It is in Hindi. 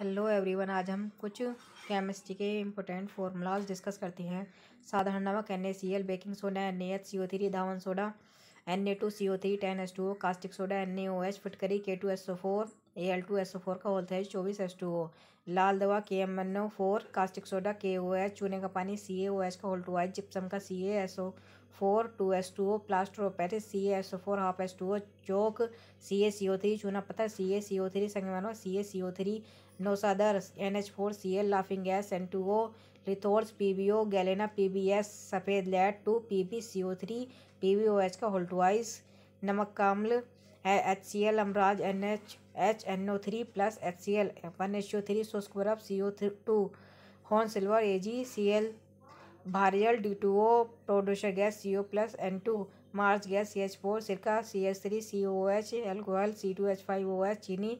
हेलो एवरीवन आज हम कुछ केमिस्ट्री के इम्पोर्टेंट फार्मूलाज डिस्कस करते हैं साधारण नमक N A C L baking soda N A H C O three धावन soda N A two C O three ten S two O caustic soda N A O H फिटकरी K two S O four A L two S O four का होल्थ है चौबीस एस टू ओ लाल दवा K M N O four caustic soda K O H चूने का पानी सी ए ओ एच का होल्ट टू आई जिप्सम का C A S O four two S two O plaster of Paris C S four half S two O chalk C A C O three चूना पत्थर C A C O three संग C A C O three नोसादर N H four C L laughing gas N two O रिथोर्स P B O galena P B S सफ़ेद lead two P P C O three P B O H का होल्टवाइस नमक का एच सी एल अमराज N H H N O three plus H C L one H O three शुष्क C O three two horn silver A G C L भारियल D two O producer gas C O plus N two मार्च गैस सी एच फोर सिरका C H three C O H alcohol C two H five O H चीनी